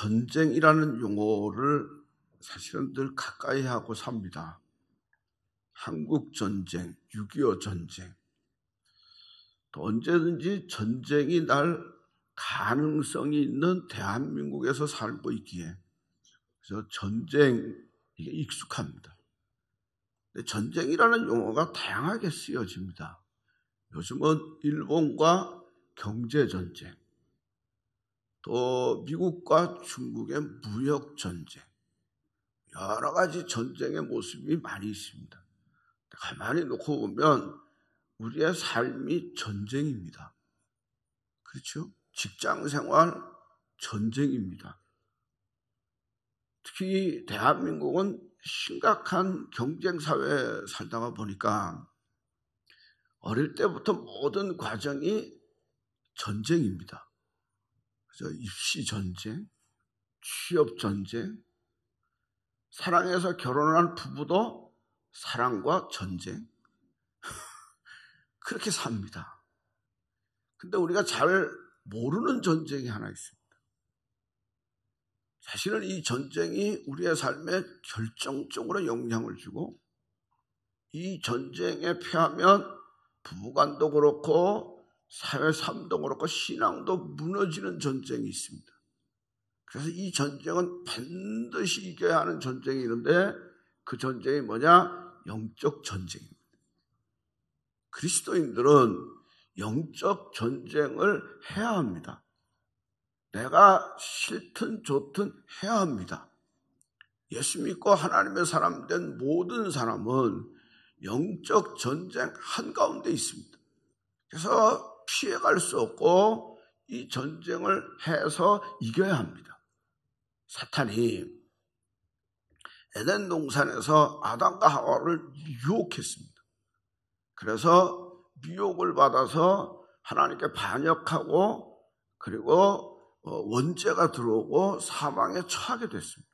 전쟁이라는 용어를 사실은 늘 가까이 하고 삽니다. 한국 전쟁, 6.25 전쟁. 또 언제든지 전쟁이 날 가능성이 있는 대한민국에서 살고 있기에 그래서 전쟁 이게 익숙합니다. 전쟁이라는 용어가 다양하게 쓰여집니다. 요즘은 일본과 경제 전쟁, 또 미국과 중국의 무역 전쟁, 여러 가지 전쟁의 모습이 많이 있습니다. 가만히 놓고 보면 우리의 삶이 전쟁입니다. 그렇죠? 직장 생활 전쟁입니다. 특히 대한민국은 심각한 경쟁 사회에 살다가 보니까 어릴 때부터 모든 과정이 전쟁입니다. 입시 전쟁, 취업 전쟁, 사랑해서 결혼한 부부도 사랑과 전쟁. 그렇게 삽니다. 근데 우리가 잘 모르는 전쟁이 하나 있습니다. 사실은 이 전쟁이 우리의 삶에 결정적으로 영향을 주고 이 전쟁에 패하면 부부간도 그렇고 사회 삼동으로고 신앙도 무너지는 전쟁이 있습니다. 그래서 이 전쟁은 반드시 이겨야 하는 전쟁이 있는데 그 전쟁이 뭐냐? 영적 전쟁입니다. 그리스도인들은 영적 전쟁을 해야 합니다. 내가 싫든 좋든 해야 합니다. 예수 믿고 하나님의 사람 된 모든 사람은 영적 전쟁 한가운데 있습니다. 그래서 피해갈 수 없고 이 전쟁을 해서 이겨야 합니다. 사탄이 에덴 동산에서 아담과 하와를 유혹했습니다. 그래서 미혹을 받아서 하나님께 반역하고 그리고 어, 원죄가 들어오고 사망에 처하게 됐습니다.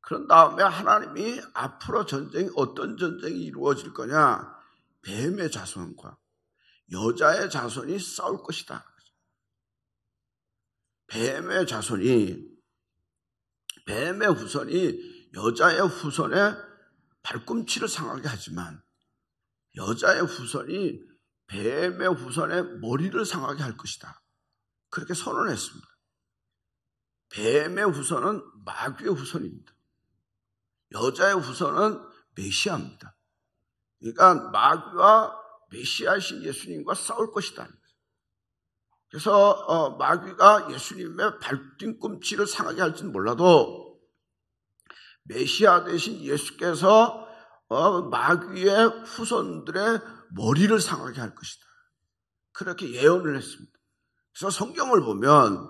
그런 다음에 하나님이 앞으로 전쟁이 어떤 전쟁이 이루어질 거냐 뱀의 자손과 여자의 자손이 싸울 것이다. 뱀의 자손이 뱀의 후손이 여자의 후손의 발꿈치를 상하게 하지만 여자의 후손이 뱀의 후손의 머리를 상하게 할 것이다. 그렇게 선언했습니다. 뱀의 후손은 마귀의 후손입니다. 여자의 후손은 메시아입니다. 그러니까 마귀와 메시아이신 예수님과 싸울 것이다. 그래서 어, 마귀가 예수님의 발등꿈치를 상하게 할지는 몰라도 메시아 대신 예수께서 어, 마귀의 후손들의 머리를 상하게 할 것이다. 그렇게 예언을 했습니다. 그래서 성경을 보면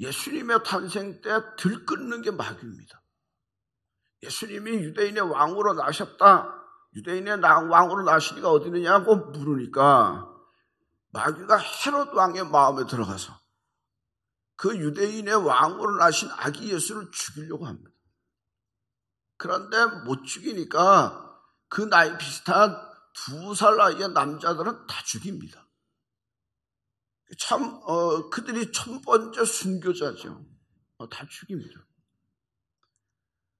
예수님의 탄생 때 들끓는 게 마귀입니다. 예수님이 유대인의 왕으로 나셨다. 유대인의 왕으로 나시니가 어디 있느냐고 뭐 물으니까 마귀가 헤롯 왕의 마음에 들어가서 그 유대인의 왕으로 나신 아기 예수를 죽이려고 합니다. 그런데 못 죽이니까 그 나이 비슷한 두 살 나이의 남자들은 다 죽입니다. 참, 어, 그들이 첫 번째 순교자죠. 어, 다 죽입니다.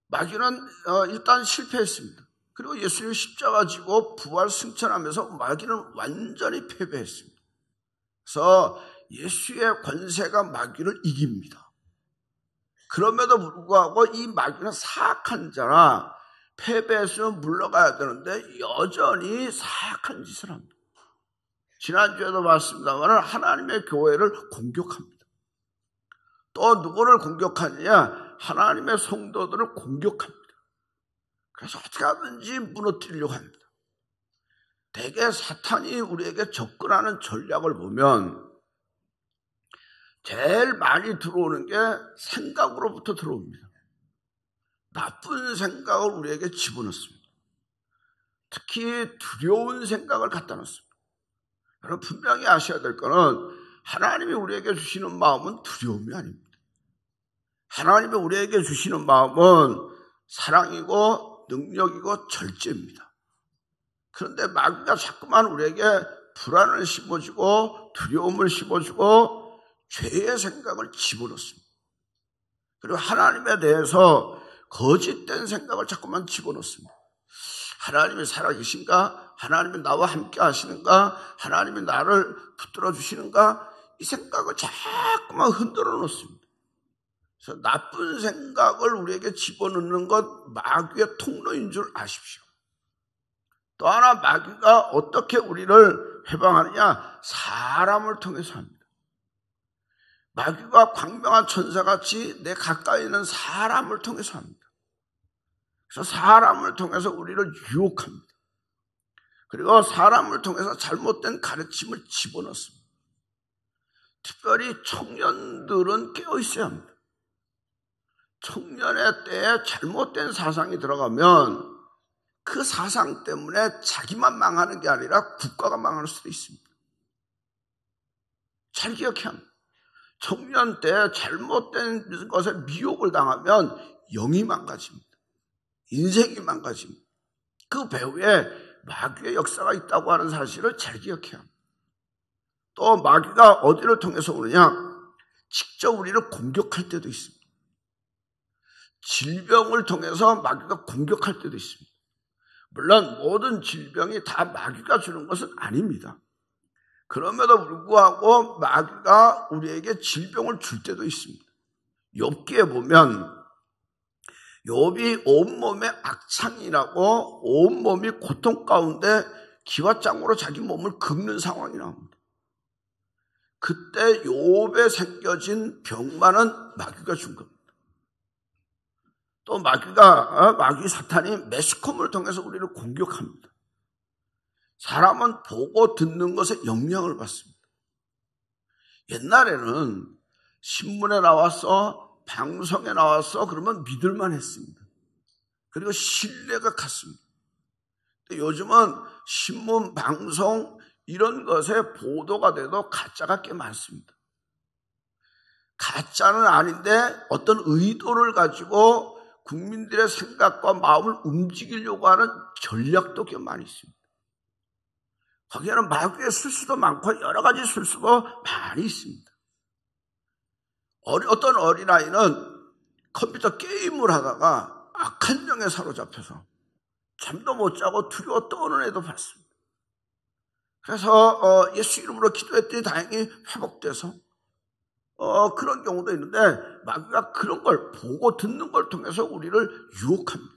마귀는 어, 일단 실패했습니다. 그리고 예수님 십자가 지고 부활 승천하면서 마귀는 완전히 패배했습니다. 그래서 예수의 권세가 마귀를 이깁니다. 그럼에도 불구하고 이 마귀는 사악한 자라 패배했으면 물러가야 되는데 여전히 사악한 짓을 합니다. 지난주에도 말씀드렸다만 하나님의 교회를 공격합니다. 또 누구를 공격하느냐? 하나님의 성도들을 공격합니다. 그래서 어떻게 하든지 무너뜨리려고 합니다. 대개 사탄이 우리에게 접근하는 전략을 보면 제일 많이 들어오는 게 생각으로부터 들어옵니다. 나쁜 생각을 우리에게 집어넣습니다. 특히 두려운 생각을 갖다 놓습니다. 여러분 분명히 아셔야 될 거는 하나님이 우리에게 주시는 마음은 두려움이 아닙니다. 하나님이 우리에게 주시는 마음은 사랑이고 능력이고 절제입니다. 그런데 마귀가 자꾸만 우리에게 불안을 심어주고 두려움을 심어주고 죄의 생각을 집어넣습니다. 그리고 하나님에 대해서 거짓된 생각을 자꾸만 집어넣습니다. 하나님이 살아계신가? 하나님이 나와 함께 하시는가? 하나님이 나를 붙들어 주시는가? 이 생각을 자꾸만 흔들어 놓습니다. 그래서 나쁜 생각을 우리에게 집어넣는 것 마귀의 통로인 줄 아십시오. 또 하나 마귀가 어떻게 우리를 해방하느냐? 사람을 통해서 합니다. 마귀가 광명한 천사같이 내 가까이 있는 사람을 통해서 합니다. 그래서 사람을 통해서 우리를 유혹합니다. 그리고 사람을 통해서 잘못된 가르침을 집어넣습니다. 특별히 청년들은 깨어 있어야 합니다. 청년의 때에 잘못된 사상이 들어가면 그 사상 때문에 자기만 망하는 게 아니라 국가가 망할 수도 있습니다. 잘 기억해야 합니다. 청년 때 잘못된 것에 미혹을 당하면 영이 망가집니다. 인생이 망가집니다. 그 배후에 마귀의 역사가 있다고 하는 사실을 잘 기억해야 합니다. 또 마귀가 어디를 통해서 오느냐? 직접 우리를 공격할 때도 있습니다. 질병을 통해서 마귀가 공격할 때도 있습니다. 물론 모든 질병이 다 마귀가 주는 것은 아닙니다. 그럼에도 불구하고 마귀가 우리에게 질병을 줄 때도 있습니다. 욥기에 보면 욥이 온몸에 악창이라고 온몸이 고통 가운데 기와장으로 자기 몸을 긁는 상황이 나옵니다. 그때 욥에 생겨진 병만은 마귀가 준 겁니다. 또 마귀가 어, 마귀 사탄이 매스컴을 통해서 우리를 공격합니다. 사람은 보고 듣는 것에 영향을 받습니다. 옛날에는 신문에 나와서 방송에 나와서 그러면 믿을만 했습니다. 그리고 신뢰가 갔습니다. 근데 요즘은 신문, 방송, 이런 것에 보도가 돼도 가짜가 꽤 많습니다. 가짜는 아닌데 어떤 의도를 가지고 국민들의 생각과 마음을 움직이려고 하는 전략도 꽤 많이 있습니다. 거기에는 마귀의 술수도 많고 여러 가지 술수가 많이 있습니다. 어떤 어린아이는 컴퓨터 게임을 하다가 악한 영에 사로잡혀서 잠도 못 자고 두려워 떠오는 애도 봤습니다. 그래서 어, 예수 이름으로 기도했더니 다행히 회복돼서 어, 그런 경우도 있는데 마귀가 그런 걸 보고 듣는 걸 통해서 우리를 유혹합니다.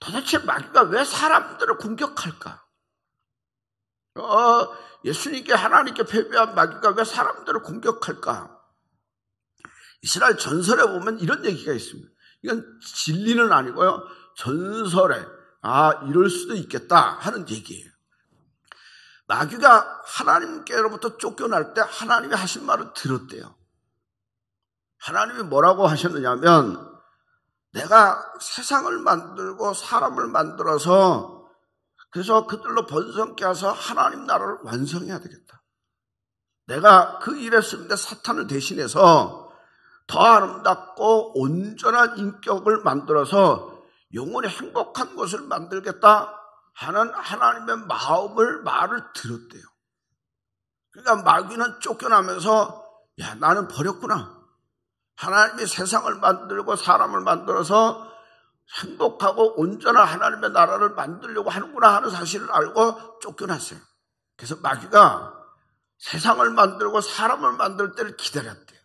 도대체 마귀가 왜 사람들을 공격할까? 어, 예수님께 하나님께 패배한 마귀가 왜 사람들을 공격할까? 이스라엘 전설에 보면 이런 얘기가 있습니다. 이건 진리는 아니고요. 전설에 아 이럴 수도 있겠다 하는 얘기예요. 마귀가 하나님께로부터 쫓겨날 때 하나님이 하신 말을 들었대요. 하나님이 뭐라고 하셨느냐면 내가 세상을 만들고 사람을 만들어서 그래서 그들로 번성케 해서 하나님 나라를 완성해야 되겠다. 내가 그 일에 쓰는데 사탄을 대신해서 더 아름답고 온전한 인격을 만들어서 영원히 행복한 것을 만들겠다. 하는 하나님의 마음을 말을 들었대요. 그러니까 마귀는 쫓겨나면서 야 나는 버렸구나. 하나님이 세상을 만들고 사람을 만들어서 행복하고 온전한 하나님의 나라를 만들려고 하는구나 하는 사실을 알고 쫓겨났어요. 그래서 마귀가 세상을 만들고 사람을 만들 때를 기다렸대요.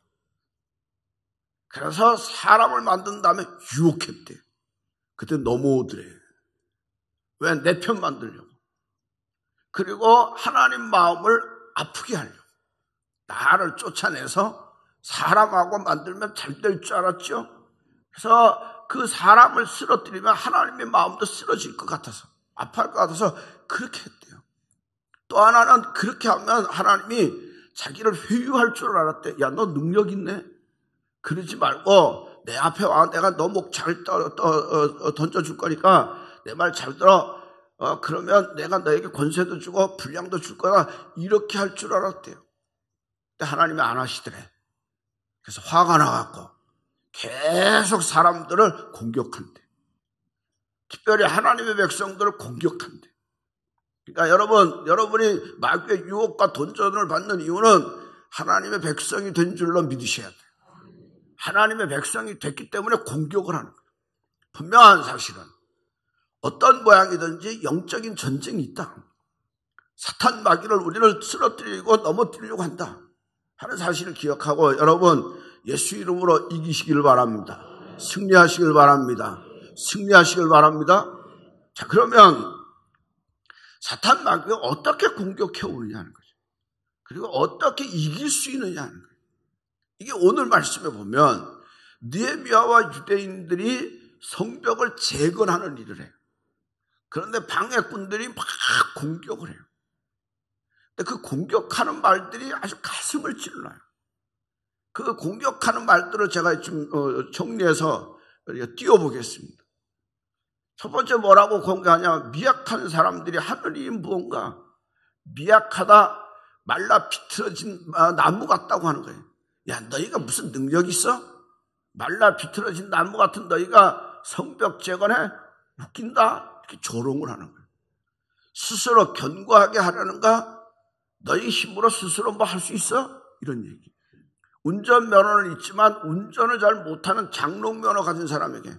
그래서 사람을 만든 다음에 유혹했대요. 그때 넘어오더래요. 왜내편 만들려고. 그리고 하나님 마음을 아프게 하려고. 나를 쫓아내서 사람하고 만들면 잘 될 줄 알았죠. 그래서 그 사람을 쓰러뜨리면 하나님의 마음도 쓰러질 것 같아서 아파할 것 같아서 그렇게 했대요. 또 하나는 그렇게 하면 하나님이 자기를 회유할 줄 알았대. 야, 너 능력 있네. 그러지 말고 내 앞에 와 내가 너 목잘 어, 어, 던져줄 거니까 내말잘 들어. 어, 그러면 내가 너에게 권세도 주고 분량도 줄거라 이렇게 할 줄 알았대요. 근데 하나님이 안 하시더래. 그래서 화가 나갖고 계속 사람들을 공격한대. 특별히 하나님의 백성들을 공격한대. 그러니까 여러분, 여러분이 마귀의 유혹과 돈전을 받는 이유는 하나님의 백성이 된 줄로 믿으셔야 돼요. 하나님의 백성이 됐기 때문에 공격을 하는 거예요. 분명한 사실은 어떤 모양이든지 영적인 전쟁이 있다. 사탄 마귀를 우리를 쓰러뜨리고 넘어뜨리려고 한다. 하는 사실을 기억하고 여러분 예수 이름으로 이기시길 바랍니다. 승리하시길 바랍니다. 승리하시길 바랍니다. 자 그러면 사탄 마귀가 어떻게 공격해 오느냐는 거죠. 그리고 어떻게 이길 수 있느냐는 거예요. 이게 오늘 말씀에 보면 니에미아와 유대인들이 성벽을 재건하는 일을 해요. 그런데 방해꾼들이 막 공격을 해요. 근데 그 공격하는 말들이 아주 가슴을 찔러요. 그 공격하는 말들을 제가 좀 어, 정리해서 띄워보겠습니다. 첫 번째 뭐라고 공개하냐? 미약한 사람들이 하늘이 무언가 미약하다 말라 비틀어진 어, 나무 같다고 하는 거예요. 야 너희가 무슨 능력 있어? 말라 비틀어진 나무 같은 너희가 성벽 재건해? 웃긴다. 조롱을 하는 거예요. 스스로 견고하게 하려는가? 너희 힘으로 스스로 뭐 할 수 있어? 이런 얘기. 운전면허는 있지만 운전을 잘 못하는 장롱면허 가진 사람에게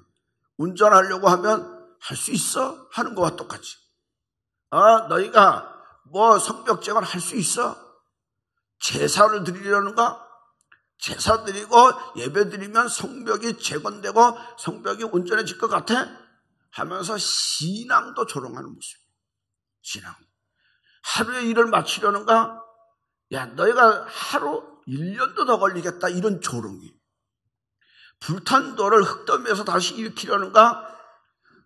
운전하려고 하면 할 수 있어? 하는 것과 똑같이. 아, 너희가 뭐성벽제을할수 있어? 제사를 드리려는가? 제사 드리고 예배 드리면 성벽이 재건되고 성벽이 온전해질 것 같아? 하면서 신앙도 조롱하는 모습. 신앙. 하루에 일을 마치려는가? 야, 너희가 하루 1년도 더 걸리겠다. 이런 조롱이. 불탄 돌을 흙더미에서 다시 일으키려는가?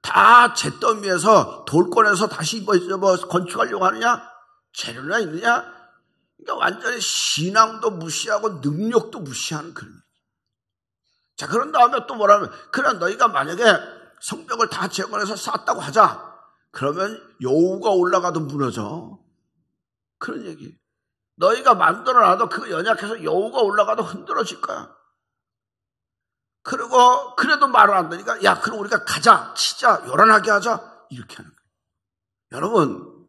다 잿더미에서 돌 꺼내서 다시 뭐, 뭐 건축하려고 하느냐? 재료나 있느냐? 그러니까 완전히 신앙도 무시하고 능력도 무시하는 그런 얘기. 자, 그런 다음에 또 뭐라면, 하그러나 너희가 만약에 성벽을 다 재건해서 쌓았다고 하자. 그러면 여우가 올라가도 무너져. 그런 얘기. 너희가 만들어놔도 그 연약해서 여우가 올라가도 흔들어질 거야. 그리고 그래도 말을 안 되니까 야 그럼 우리가 가자 치자 요란하게 하자 이렇게 하는 거예요. 여러분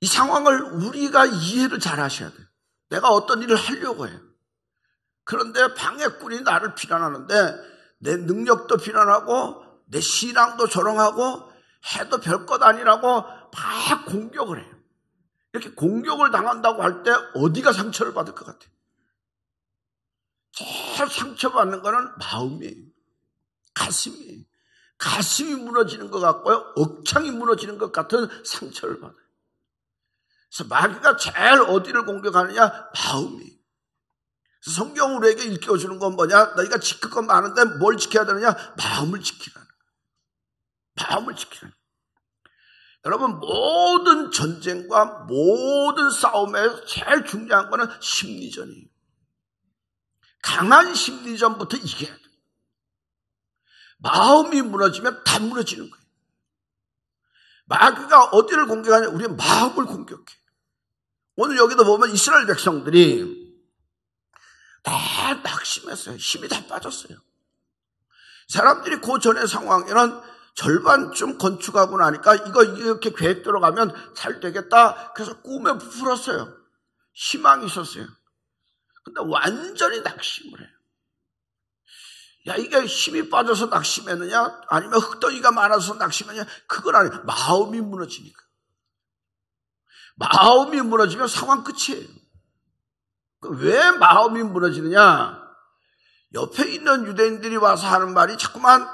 이 상황을 우리가 이해를 잘 하셔야 돼요. 내가 어떤 일을 하려고 해요. 그런데 방해꾼이 나를 비난하는데 내 능력도 비난하고 내 신앙도 조롱하고 해도 별 것 아니라고 막 공격을 해요. 이렇게 공격을 당한다고 할 때 어디가 상처를 받을 것 같아요? 제일 상처받는 거는 마음이에요. 가슴이에요. 가슴이 무너지는 것 같고요. 억창이 무너지는 것 같은 상처를 받아요. 그래서 마귀가 제일 어디를 공격하느냐? 마음이에요. 성경 우리에게 일깨워주는 건 뭐냐? 너희가 지킬 건 많은데 뭘 지켜야 되느냐? 마음을 지키라는 마음을 지키라는 여러분 모든 전쟁과 모든 싸움에서 제일 중요한 거는 심리전이에요. 강한 심리전부터 이겨야 돼요. 마음이 무너지면 다 무너지는 거예요. 마귀가 어디를 공격하냐? 우리의 마음을 공격해. 오늘 여기도 보면 이스라엘 백성들이 다 낙심했어요. 힘이 다 빠졌어요. 사람들이 그 전의 상황에는 절반쯤 건축하고 나니까 이거 이렇게 계획들어 가면 잘 되겠다. 그래서 꿈에 부풀었어요. 희망이 있었어요. 근데 완전히 낙심을 해요. 야, 이게 힘이 빠져서 낙심했느냐? 아니면 흙덩이가 많아서 낙심했느냐? 그건 아니에요. 마음이 무너지니까. 마음이 무너지면 상황 끝이에요. 그 왜 마음이 무너지느냐? 옆에 있는 유대인들이 와서 하는 말이 자꾸만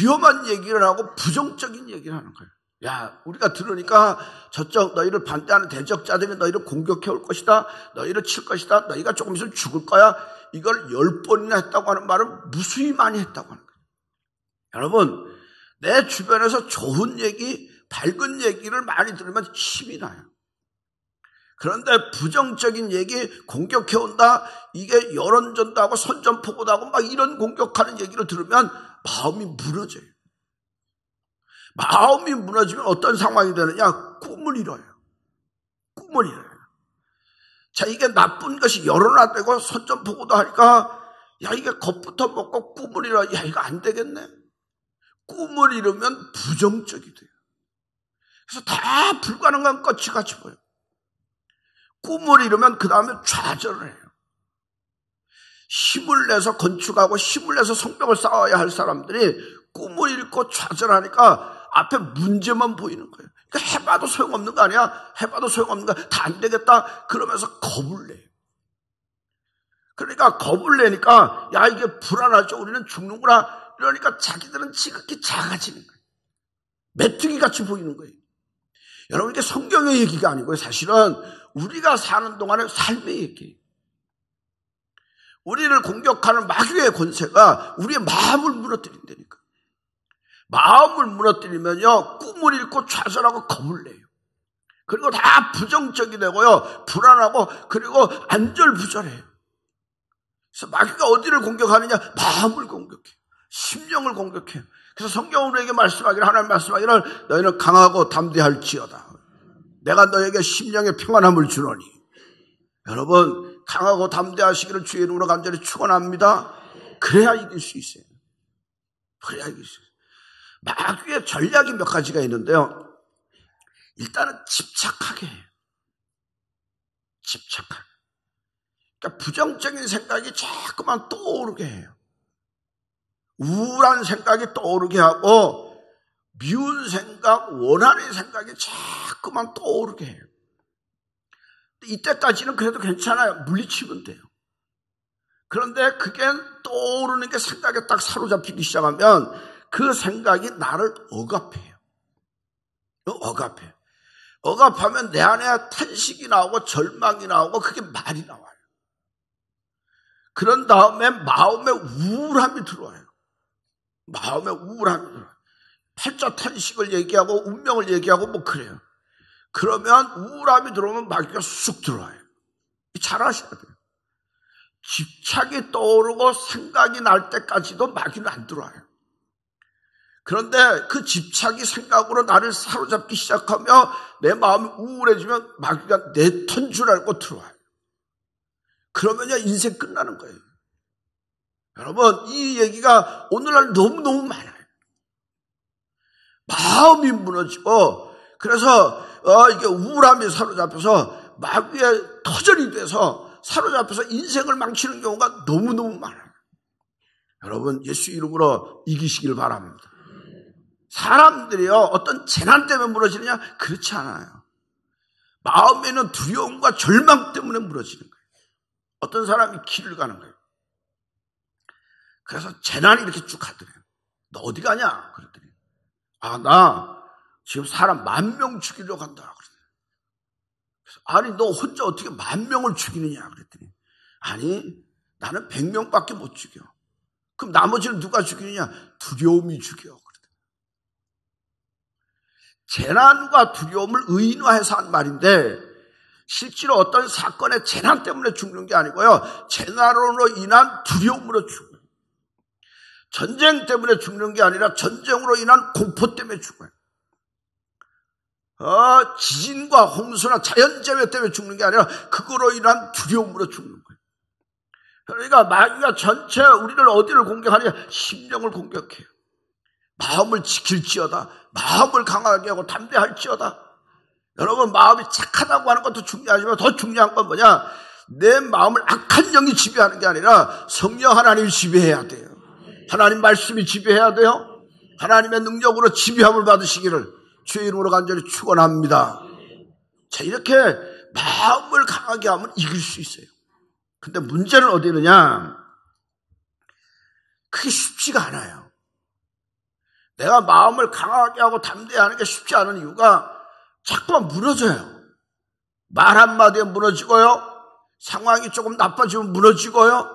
위험한 얘기를 하고 부정적인 얘기를 하는 거예요. 야, 우리가 들으니까 저쪽 너희를 반대하는 대적자들이 너희를 공격해 올 것이다. 너희를 칠 것이다. 너희가 조금 있으면 죽을 거야. 이걸 열 번이나 했다고 하는 말을 무수히 많이 했다고 하는 거예요. 여러분, 내 주변에서 좋은 얘기, 밝은 얘기를 많이 들으면 힘이 나요. 그런데 부정적인 얘기 공격해온다. 이게 여론전도 하고 선전포고도 하고 막 이런 공격하는 얘기를 들으면 마음이 무너져요. 마음이 무너지면 어떤 상황이 되느냐? 꿈을 잃어요. 꿈을 잃어요. 자, 이게 나쁜 것이 여론화되고 선전포고도 하니까 야, 이게 겁부터 먹고 꿈을 잃어. 야, 이거 안 되겠네. 꿈을 잃으면 부정적이 돼요. 그래서 다 불가능한 것이 같이 보여요. 꿈을 이루면 그 다음에 좌절을 해요. 힘을 내서 건축하고 힘을 내서 성벽을 쌓아야 할 사람들이 꿈을 잃고 좌절하니까 앞에 문제만 보이는 거예요. 그러니까 해봐도 소용없는 거 아니야? 해봐도 소용없는 거 다 안 되겠다. 그러면서 겁을 내요. 그러니까 겁을 내니까 야 이게 불안하죠. 우리는 죽는구나. 이러니까 자기들은 지극히 작아지는 거예요. 메뚜기 같이 보이는 거예요. 여러분 이게 성경의 얘기가 아니고요. 사실은 우리가 사는 동안에 삶의 이렇게 우리를 공격하는 마귀의 권세가 우리의 마음을 무너뜨린다니까. 마음을 무너뜨리면요, 꿈을 잃고 좌절하고 겁을 내요. 그리고 다 부정적이 되고요, 불안하고, 그리고 안절부절해요. 그래서 마귀가 어디를 공격하느냐? 마음을 공격해. 심령을 공격해. 요 그래서 성경 으로에게 말씀하기를, 하나님 말씀하기를, 너희는 강하고 담대할지어다. 내가 너에게 심령의 평안함을 주노니. 여러분, 강하고 담대하시기를 주의 이름으로 간절히 축원합니다 그래야 이길 수 있어요. 그래야 이길 수 있어요. 마귀의 전략이 몇 가지가 있는데요. 일단은 집착하게 해요. 집착하게. 그러니까 부정적인 생각이 자꾸만 떠오르게 해요. 우울한 생각이 떠오르게 하고 미운 생각, 원하는 생각이 자꾸만 떠오르게 해요. 이때까지는 그래도 괜찮아요. 물리치면 돼요. 그런데 그게 떠오르는 게 생각에 딱 사로잡히기 시작하면 그 생각이 나를 억압해요. 억압해. 억압하면 내 안에 탄식이 나오고 절망이 나오고 그게 말이 나와요. 그런 다음에 마음에 우울함이 들어와요. 마음에 우울함이 들어와요. 팔자 탄식을 얘기하고 운명을 얘기하고 뭐 그래요. 그러면 우울함이 들어오면 마귀가 쑥 들어와요. 잘 아셔야 돼요. 집착이 떠오르고 생각이 날 때까지도 마귀는 안 들어와요. 그런데 그 집착이 생각으로 나를 사로잡기 시작하면내 마음이 우울해지면 마귀가 내 턴 줄 알고 들어와요. 그러면 인생 끝나는 거예요. 여러분, 이 얘기가 오늘날 너무너무 많아요. 마음이 무너지고 그래서 어, 이게 우울함이 사로잡혀서 마귀의 터전이 돼서 사로잡혀서 인생을 망치는 경우가 너무너무 많아요. 여러분 예수 이름으로 이기시길 바랍니다. 사람들이요 어떤 재난 때문에 무너지느냐 그렇지 않아요. 마음에는 두려움과 절망 때문에 무너지는 거예요. 어떤 사람이 길을 가는 거예요. 그래서 재난이 이렇게 쭉 가더래요. 너 어디 가냐? 그랬더니 아, 나 지금 사람 만 명 죽이려고 한다. 그래서, 아니, 너 혼자 어떻게 만 명을 죽이느냐. 그랬더니, 아니, 나는 백명 밖에 못 죽여. 그럼 나머지는 누가 죽이느냐? 두려움이 죽여. 그랬더니. 재난과 두려움을 의인화해서 한 말인데, 실제로 어떤 사건의 재난 때문에 죽는 게 아니고요. 재난으로 인한 두려움으로 죽 전쟁 때문에 죽는 게 아니라 전쟁으로 인한 공포 때문에 죽어요. 어, 지진과 홍수나 자연재해 때문에 죽는 게 아니라 그거로 인한 두려움으로 죽는 거예요. 그러니까 마귀가 전체 우리를 어디를 공격하냐? 심령을 공격해요. 마음을 지킬지어다. 마음을 강하게 하고 담대할지어다. 여러분 마음이 착하다고 하는 것도 중요하지만 더 중요한 건 뭐냐? 내 마음을 악한 영이 지배하는 게 아니라 성령 하나님 지배해야 돼요. 하나님 말씀이 지배해야 돼요. 하나님의 능력으로 지배함을 받으시기를 주의 이름으로 간절히 축원합니다. 자 이렇게 마음을 강하게 하면 이길 수 있어요. 근데 문제는 어디느냐? 그게 쉽지가 않아요. 내가 마음을 강하게 하고 담대히 하는 게 쉽지 않은 이유가 자꾸만 무너져요. 말 한마디에 무너지고요. 상황이 조금 나빠지면 무너지고요.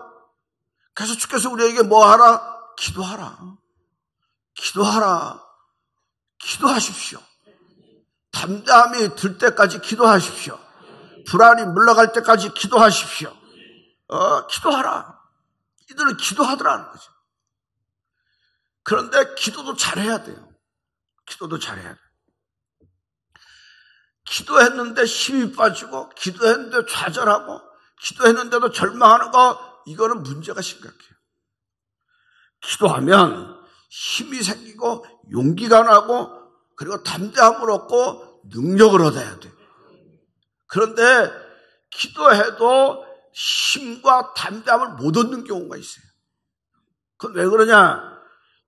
그래서 주께서 우리에게 뭐 하라? 기도하라. 기도하라. 기도하십시오. 담담히 들 때까지 기도하십시오. 불안이 물러갈 때까지 기도하십시오. 어, 기도하라. 이들은 기도하더라는 거죠. 그런데 기도도 잘해야 돼요. 기도도 잘해야 돼요. 기도했는데 힘이 빠지고, 기도했는데 좌절하고, 기도했는데도 절망하는 거, 이거는 문제가 심각해요. 기도하면 힘이 생기고 용기가 나고 그리고 담대함을 얻고 능력을 얻어야 돼 그런데 기도해도 힘과 담대함을 못 얻는 경우가 있어요. 그건 왜 그러냐?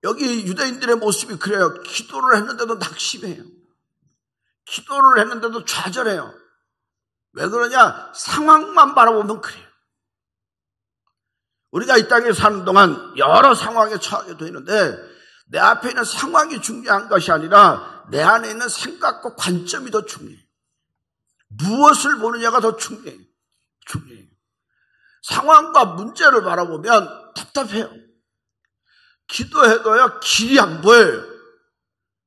여기 유대인들의 모습이 그래요. 기도를 했는데도 낙심해요. 기도를 했는데도 좌절해요. 왜 그러냐? 상황만 바라보면 그래요. 우리가 이 땅에 사는 동안 여러 상황에 처하게 되는데 내 앞에 있는 상황이 중요한 것이 아니라 내 안에 있는 생각과 관점이 더 중요해요. 무엇을 보느냐가 더 중요해요. 중요해요. 상황과 문제를 바라보면 답답해요. 기도해도요, 길이 안 보여요.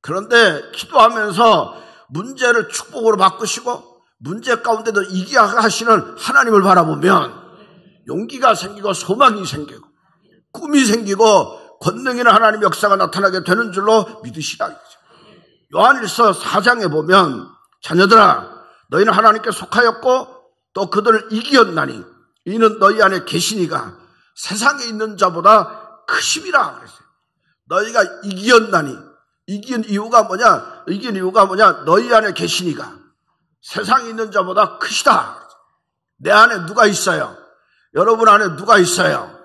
그런데 기도하면서 문제를 축복으로 바꾸시고 문제 가운데도 이기하시는 하나님을 바라보면 용기가 생기고 소망이 생기고 꿈이 생기고 권능이나 하나님 의 역사가 나타나게 되는 줄로 믿으시라. 요한일서 4장에 보면 자녀들아 너희는 하나님께 속하였고 또 그들을 이기었나니 이는 너희 안에 계시니가 세상에 있는 자보다 크심이라 그랬어요. 너희가 이기었나니 이긴 이유가 뭐냐? 이긴 이유가 뭐냐? 너희 안에 계시니가 세상에 있는 자보다 크시다. 내 안에 누가 있어요? 여러분 안에 누가 있어요?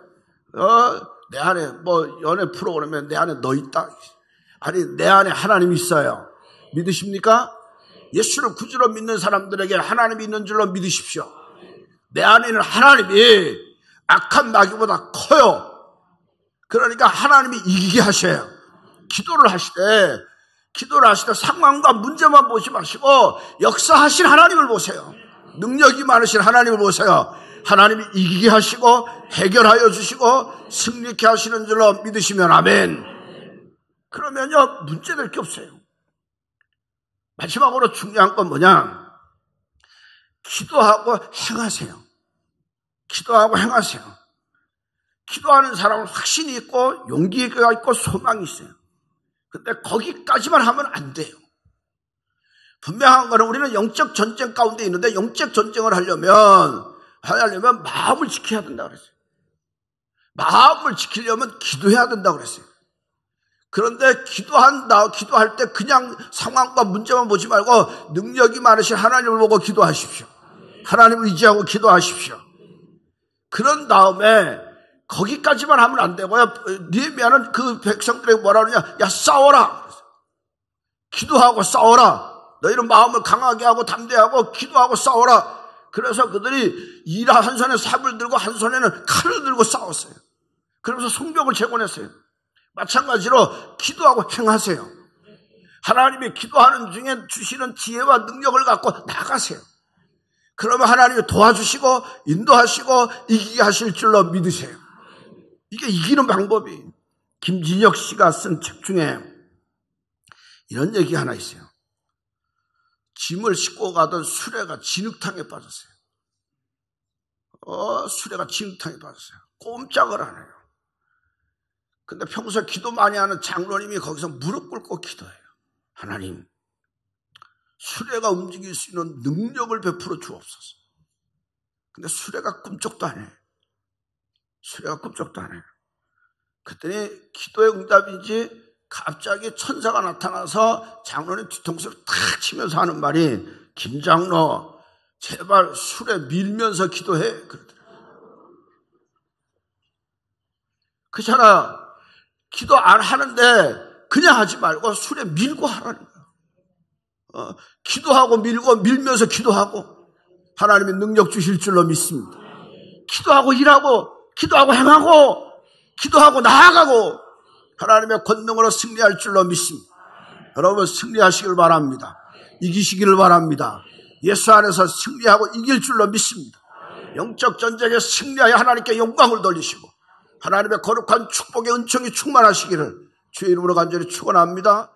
어, 내 안에 뭐 연애 프로그램에 내 안에 너 있다. 아니 내 안에 하나님 이 있어요. 믿으십니까? 예수를 구주로 믿는 사람들에게 하나님이 있는 줄로 믿으십시오. 내 안에는 하나님이 악한 마귀보다 커요. 그러니까 하나님이 이기게 하셔요. 기도를 하시되 기도를 하시되 상황과 문제만 보지 마시고 역사하신 하나님을 보세요. 능력이 많으신 하나님을 보세요. 하나님이 이기게 하시고 해결하여 주시고 승리케 하시는 줄로 믿으시면 아멘. 그러면요, 문제될 게 없어요. 마지막으로 중요한 건 뭐냐? 기도하고 행하세요. 기도하고 행하세요. 기도하는 사람은 확신이 있고 용기가 있고 소망이 있어요. 근데 거기까지만 하면 안 돼요. 분명한 거는 우리는 영적 전쟁 가운데 있는데 영적 전쟁을 하려면 하려면 마음을 지켜야 된다 그랬어요. 마음을 지키려면 기도해야 된다 그랬어요. 그런데 기도한다, 기도할 때 그냥 상황과 문제만 보지 말고 능력이 많으신 하나님을 보고 기도하십시오. 하나님을 의지하고 기도하십시오. 그런 다음에 거기까지만 하면 안 되고요. 니에미아는 그 백성들에게 뭐라 그러냐? 야, 싸워라! 기도하고 싸워라! 너희는 마음을 강하게 하고 담대하고 기도하고 싸워라! 그래서 그들이 이라 한 손에 삽을 들고 한 손에는 칼을 들고 싸웠어요. 그러면서 성벽을 재건했어요. 마찬가지로 기도하고 행하세요. 하나님이 기도하는 중에 주시는 지혜와 능력을 갖고 나가세요. 그러면 하나님이 도와주시고 인도하시고 이기게 하실 줄로 믿으세요. 이게 이기는 방법이 김진혁 씨가 쓴 책 중에 이런 얘기 하나 있어요. 짐을 싣고 가던 수레가 진흙탕에 빠졌어요. 어, 수레가 진흙탕에 빠졌어요. 꼼짝을 안 해요. 근데 평소에 기도 많이 하는 장로님이 거기서 무릎 꿇고 기도해요. 하나님, 수레가 움직일 수 있는 능력을 베풀어 주옵소서. 근데 수레가 꿈쩍도 안 해. 수레가 꿈쩍도 안 해. 그랬더니 기도의 응답인지 갑자기 천사가 나타나서 장로님 뒤통수를 탁 치면서 하는 말이 김장로 제발 술에 밀면서 기도해 그렇잖아 그 기도 안 하는데 그냥 하지 말고 술에 밀고 하라는 거야. 어, 기도하고 밀고 밀면서 기도하고 하나님의 능력 주실 줄로 믿습니다. 기도하고 일하고 기도하고 행하고 기도하고 나아가고 하나님의 권능으로 승리할 줄로 믿습니다. 여러분 승리하시길 바랍니다. 이기시기를 바랍니다. 예수 안에서 승리하고 이길 줄로 믿습니다. 영적 전쟁에 승리하여 하나님께 영광을 돌리시고 하나님의 거룩한 축복의 은총이 충만하시기를 주의 이름으로 간절히 축원합니다.